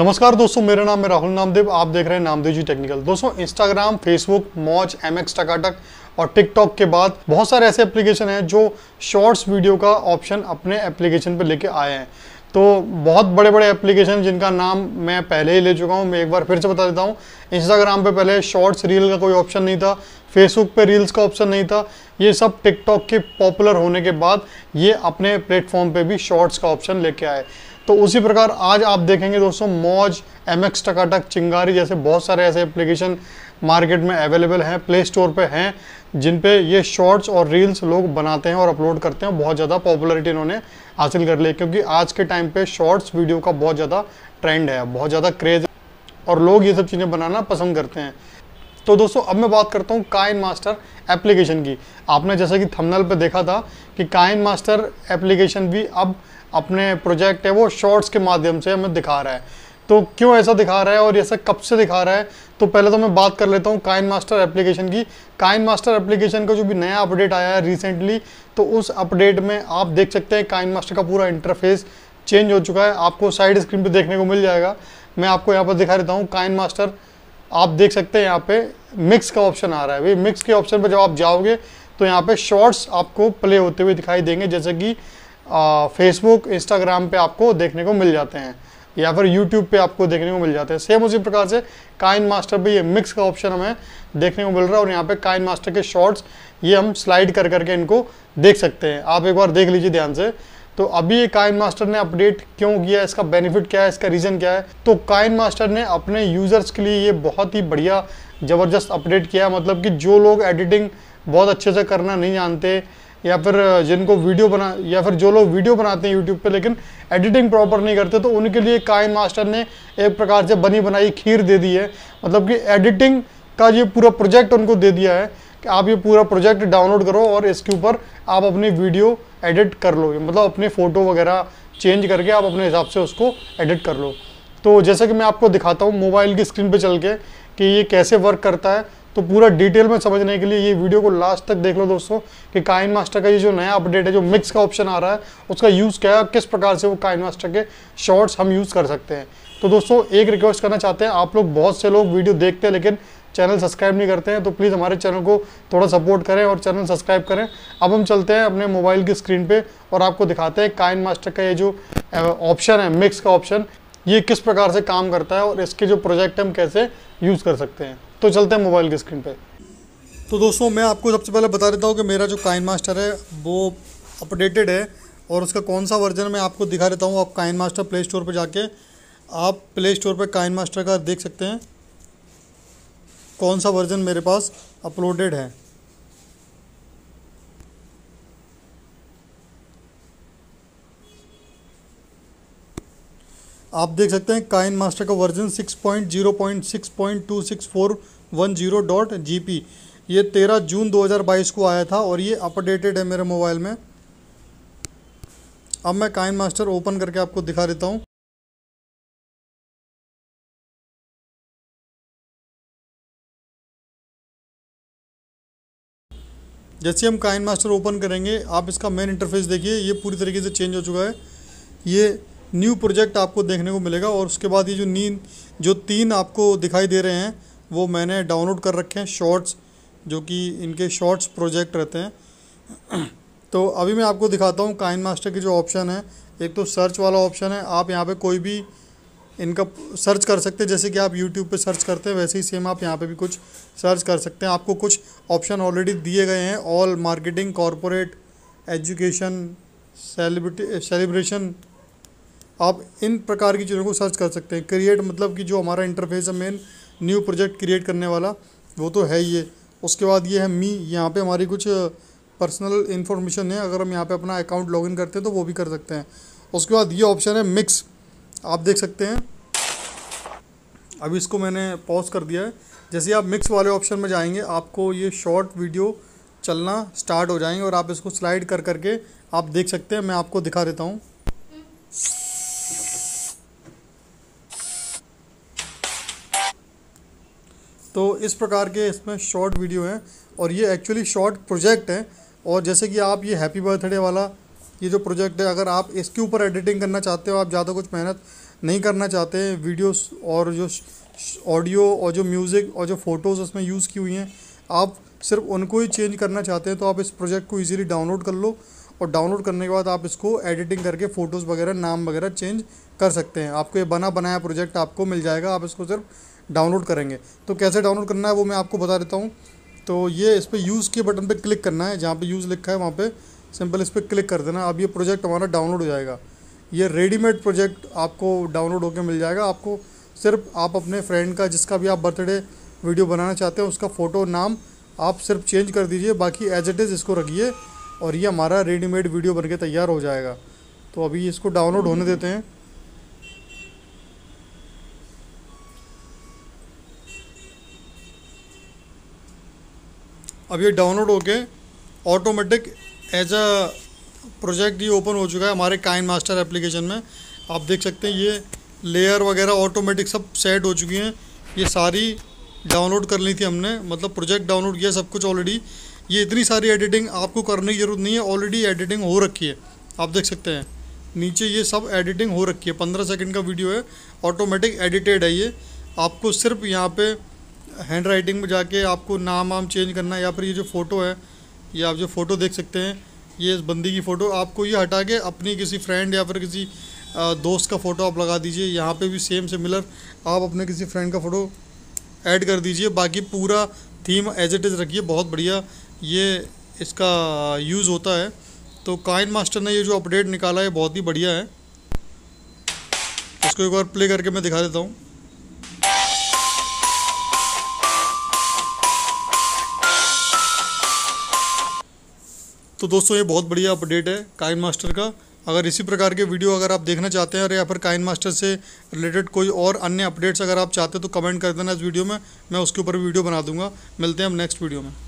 नमस्कार दोस्तों मेरा नाम है राहुल नामदेव आप देख रहे हैं नामदेव जी टेक्निकल दोस्तों Instagram Facebook Moj M X Takatak और टिकटॉक के बाद बहुत सारे ऐसे एप्लीकेशन हैं जो शॉर्ट्स वीडियो का ऑप्शन अपने एप्लीकेशन पर लेके आए हैं तो बहुत बड़े बड़े एप्लीकेशन जिनका नाम मैं पहले ही ले चुका हूँ मैं एक बार फिर से बता देता हूँ इंस्टाग्राम पे पहले शॉर्ट्स रील का कोई ऑप्शन नहीं था फेसबुक पे रील्स का ऑप्शन नहीं था ये सब टिकटॉक के पॉपुलर होने के बाद ये अपने प्लेटफॉर्म पे भी शॉर्ट्स का ऑप्शन लेके आए तो उसी प्रकार आज आप देखेंगे दोस्तों मौज एम एक्स टकाटक चिंगारी जैसे बहुत सारे ऐसे एप्लीकेशन मार्केट में अवेलेबल हैं प्ले स्टोर पर हैं जिन पे ये शॉर्ट्स और रील्स लोग बनाते हैं और अपलोड करते हैं बहुत ज़्यादा पॉपुलरिटी इन्होंने हासिल कर ली क्योंकि आज के टाइम पे शॉर्ट्स वीडियो का बहुत ज़्यादा ट्रेंड है बहुत ज़्यादा क्रेज़ और लोग ये सब चीज़ें बनाना पसंद करते हैं तो दोस्तों अब मैं बात करता हूँ काइन मास्टर एप्लीकेशन की आपने जैसा कि थमनल पर देखा था कि काइन मास्टर एप्लीकेशन भी अब अपने प्रोजेक्ट है वो शॉर्ट्स के माध्यम से हमें दिखा रहा है तो क्यों ऐसा दिखा रहा है और ऐसा कब से दिखा रहा है तो पहले तो मैं बात कर लेता हूँ काइन मास्टर एप्लीकेशन की काइन मास्टर एप्लीकेशन का जो भी नया अपडेट आया है रिसेंटली तो उस अपडेट में आप देख सकते हैं काइन मास्टर का पूरा इंटरफेस चेंज हो चुका है आपको साइड स्क्रीन पर देखने को मिल जाएगा मैं आपको यहाँ पर दिखा देता हूँ काइन मास्टर आप देख सकते हैं यहाँ पे मिक्स का ऑप्शन आ रहा है भाई मिक्स के ऑप्शन पर जब आप जाओगे तो यहाँ पे शॉर्ट्स आपको प्ले होते हुए दिखाई देंगे जैसे कि फेसबुक इंस्टाग्राम पे आपको देखने को मिल जाते हैं या फिर यूट्यूब पे आपको देखने को मिल जाते हैं सेम उसी प्रकार से काइन मास्टर पर ये मिक्स का ऑप्शन हमें देखने को मिल रहा है और यहाँ पे काइन मास्टर के शॉर्ट्स ये हम स्लाइड कर करके इनको देख सकते हैं आप एक बार देख लीजिए ध्यान से तो अभी ये काइन मास्टर ने अपडेट क्यों किया इसका बेनिफिट क्या है इसका रीज़न क्या है तो काइन मास्टर ने अपने यूज़र्स के लिए ये बहुत ही बढ़िया ज़बरदस्त अपडेट किया मतलब कि जो लोग एडिटिंग बहुत अच्छे से करना नहीं जानते या फिर जिनको वीडियो बना या फिर जो लोग वीडियो बनाते हैं यूट्यूब पे लेकिन एडिटिंग प्रॉपर नहीं करते तो उनके लिए कायन मास्टर ने एक प्रकार से बनी बनाई खीर दे दी है मतलब कि एडिटिंग का ये पूरा प्रोजेक्ट उनको दे दिया है कि आप ये पूरा प्रोजेक्ट डाउनलोड करो और इसके ऊपर आप अपनी वीडियो एडिट कर लो मतलब अपने फ़ोटो वगैरह चेंज करके आप अपने हिसाब से उसको एडिट कर लो तो जैसा कि मैं आपको दिखाता हूँ मोबाइल की स्क्रीन पर चल के कि ये कैसे वर्क करता है तो पूरा डिटेल में समझने के लिए ये वीडियो को लास्ट तक देख लो दोस्तों कि काइन मास्टर का ये जो नया अपडेट है जो मिक्स का ऑप्शन आ रहा है उसका यूज़ क्या है किस प्रकार से वो काइन मास्टर के शॉर्ट्स हम यूज़ कर सकते हैं तो दोस्तों एक रिक्वेस्ट करना चाहते हैं आप लोग बहुत से लोग वीडियो देखते हैं लेकिन चैनल सब्सक्राइब नहीं करते हैं तो प्लीज़ हमारे चैनल को थोड़ा सपोर्ट करें और चैनल सब्सक्राइब करें अब हम चलते हैं अपने मोबाइल की स्क्रीन पे और आपको दिखाते हैं काइन मास्टर का ये जो ऑप्शन है मिक्स का ऑप्शन ये किस प्रकार से काम करता है और इसके जो प्रोजेक्ट हम कैसे यूज़ कर सकते हैं तो चलते हैं मोबाइल की स्क्रीन पे तो दोस्तों मैं आपको सबसे पहले बता देता हूँ कि मेरा जो काइन मास्टर है वो अपडेटेड है और उसका कौन सा वर्जन मैं आपको दिखा देता हूँ आप काइन मास्टर प्ले स्टोर पर जाके आप प्ले स्टोर पर काइन मास्टर का देख सकते हैं कौन सा वर्जन मेरे पास अपलोडेड है आप देख सकते हैं काइन मास्टर का वर्जन 6.0.6.26410.gp ये 13 जून 2022 को आया था और ये अपडेटेड है मेरे मोबाइल में अब मैं काइन मास्टर ओपन करके आपको दिखा देता हूँ जैसे हम काइन मास्टर ओपन करेंगे आप इसका मेन इंटरफेस देखिए ये पूरी तरीके से चेंज हो चुका है ये न्यू प्रोजेक्ट आपको देखने को मिलेगा और उसके बाद ये जो नीन जो तीन आपको दिखाई दे रहे हैं वो मैंने डाउनलोड कर रखे हैं शॉर्ट्स जो कि इनके शॉर्ट्स प्रोजेक्ट रहते हैं तो अभी मैं आपको दिखाता हूँ काइन मास्टर के जो ऑप्शन है एक तो सर्च वाला ऑप्शन है आप यहाँ पे कोई भी इनका सर्च कर सकते हैं जैसे कि आप यूट्यूब पे सर्च करते हैं वैसे ही सेम आप यहाँ पे भी कुछ सर्च कर सकते हैं आपको कुछ ऑप्शन ऑलरेडी दिए गए हैं all marketing corporate education celebrity celebration आप इन प्रकार की चीज़ों को सर्च कर सकते हैं क्रिएट मतलब कि जो हमारा इंटरफेस है मेन न्यू प्रोजेक्ट क्रिएट करने वाला वो तो है ही है उसके बाद ये है मी यहाँ पे हमारी कुछ पर्सनल uh, इन्फॉर्मेशन है अगर हम यहाँ पे अपना अकाउंट लॉगिन करते हैं तो वो भी कर सकते हैं उसके बाद ये ऑप्शन है मिक्स आप देख सकते हैं अभी इसको मैंने पॉज कर दिया है जैसे आप मिक्स वाले ऑप्शन में जाएंगे आपको ये शॉर्ट वीडियो चलना स्टार्ट हो जाएंगे और आप इसको स्लाइड कर करके आप देख सकते हैं मैं आपको दिखा देता हूँ तो इस प्रकार के इसमें शॉर्ट वीडियो हैं और ये एक्चुअली शॉर्ट प्रोजेक्ट हैं और जैसे कि आप ये हैप्पी बर्थडे वाला ये जो प्रोजेक्ट है अगर आप इसके ऊपर एडिटिंग करना चाहते हो आप ज़्यादा कुछ मेहनत नहीं करना चाहते वीडियोस और जो ऑडियो और जो म्यूज़िक और जो फ़ोटोज़ उसमें यूज़ की हुई हैं आप सिर्फ उनको ही चेंज करना चाहते हैं तो आप इस प्रोजेक्ट को ईजिली डाउनलोड कर लो और डाउनलोड करने के बाद आप इसको एडिटिंग करके फ़ोटोज़ वगैरह नाम वगैरह चेंज कर सकते हैं आपको ये बना बनाया प्रोजेक्ट आपको मिल जाएगा आप इसको सिर्फ डाउनलोड करेंगे तो कैसे डाउनलोड करना है वो मैं आपको बता देता हूँ तो ये इस पर यूज़ के बटन पर क्लिक करना है जहाँ पर यूज़ लिखा है वहाँ पर सिंपल इस पर क्लिक कर देना अब ये प्रोजेक्ट हमारा डाउनलोड हो जाएगा ये रेडीमेड प्रोजेक्ट आपको डाउनलोड होकर मिल जाएगा आपको सिर्फ आप अपने फ्रेंड का जिसका भी आप बर्थडे वीडियो बनाना चाहते हैं उसका फ़ोटो नाम आप सिर्फ चेंज कर दीजिए बाकी एज इट इज़ इसको रखिए और ये हमारा रेडीमेड वीडियो बन के तैयार हो जाएगा तो अभी इसको डाउनलोड होने देते हैं अब ये डाउनलोड होके ऑटोमेटिक एज अ प्रोजेक्ट ये ओपन हो चुका है हमारे काइन मास्टर एप्लीकेशन में आप देख सकते हैं ये लेयर वगैरह ऑटोमेटिक सब सेट हो चुकी हैं ये सारी डाउनलोड कर ली थी हमने मतलब प्रोजेक्ट डाउनलोड किया सब कुछ ऑलरेडी ये इतनी सारी एडिटिंग आपको करने की ज़रूरत नहीं है ऑलरेडी एडिटिंग हो रखी है आप देख सकते हैं नीचे ये सब एडिटिंग हो रखी है पंद्रह सेकेंड का वीडियो है ऑटोमेटिक एडिटेड है ये आपको सिर्फ यहाँ पर हैंड राइटिंग में जाके आपको नाम वाम चेंज करना है या फिर ये जो फ़ोटो है ये आप जो फ़ोटो देख सकते हैं ये इस बंदी की फ़ोटो आपको ये हटा के अपनी किसी फ्रेंड या फिर किसी दोस्त का फ़ोटो आप लगा दीजिए यहाँ पे भी सेम सिमिलर आप अपने किसी फ्रेंड का फ़ोटो ऐड कर दीजिए बाकी पूरा थीम एज इट इज़ रखिए बहुत बढ़िया ये इसका यूज़ होता है तो काइन मास्टर ने ये जो अपडेट निकाला है बहुत ही बढ़िया है इसको एक बार प्ले करके मैं दिखा देता हूँ तो दोस्तों ये बहुत बढ़िया अपडेट है काइन मास्टर का अगर इसी प्रकार के वीडियो अगर आप देखना चाहते हैं और या फिर काइन मास्टर से रिलेटेड कोई और अन्य अपडेट्स अगर आप चाहते हैं तो कमेंट कर देना इस वीडियो में मैं उसके ऊपर वीडियो बना दूंगा मिलते हैं हम नेक्स्ट वीडियो में